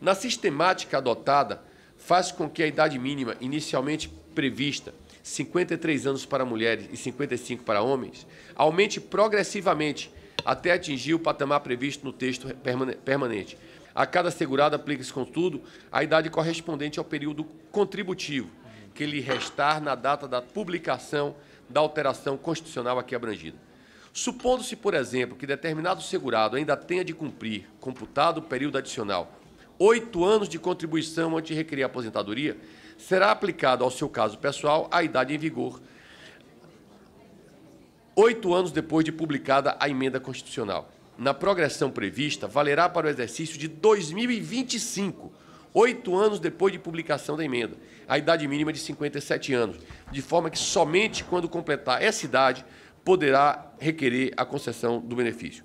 Na sistemática adotada, faz com que a idade mínima inicialmente prevista, 53 anos para mulheres e 55 para homens, aumente progressivamente até atingir o patamar previsto no texto permanente. A cada segurado aplica-se, contudo, a idade correspondente ao período contributivo, que lhe restar na data da publicação da alteração constitucional aqui abrangida. Supondo-se, por exemplo, que determinado segurado ainda tenha de cumprir, computado o período adicional, oito anos de contribuição antes de requerer a aposentadoria, será aplicado ao seu caso pessoal a idade em vigor oito anos depois de publicada a emenda constitucional. Na progressão prevista, valerá para o exercício de 2025, oito anos depois de publicação da emenda, a idade mínima de 57 anos, de forma que somente quando completar essa idade poderá requerer a concessão do benefício.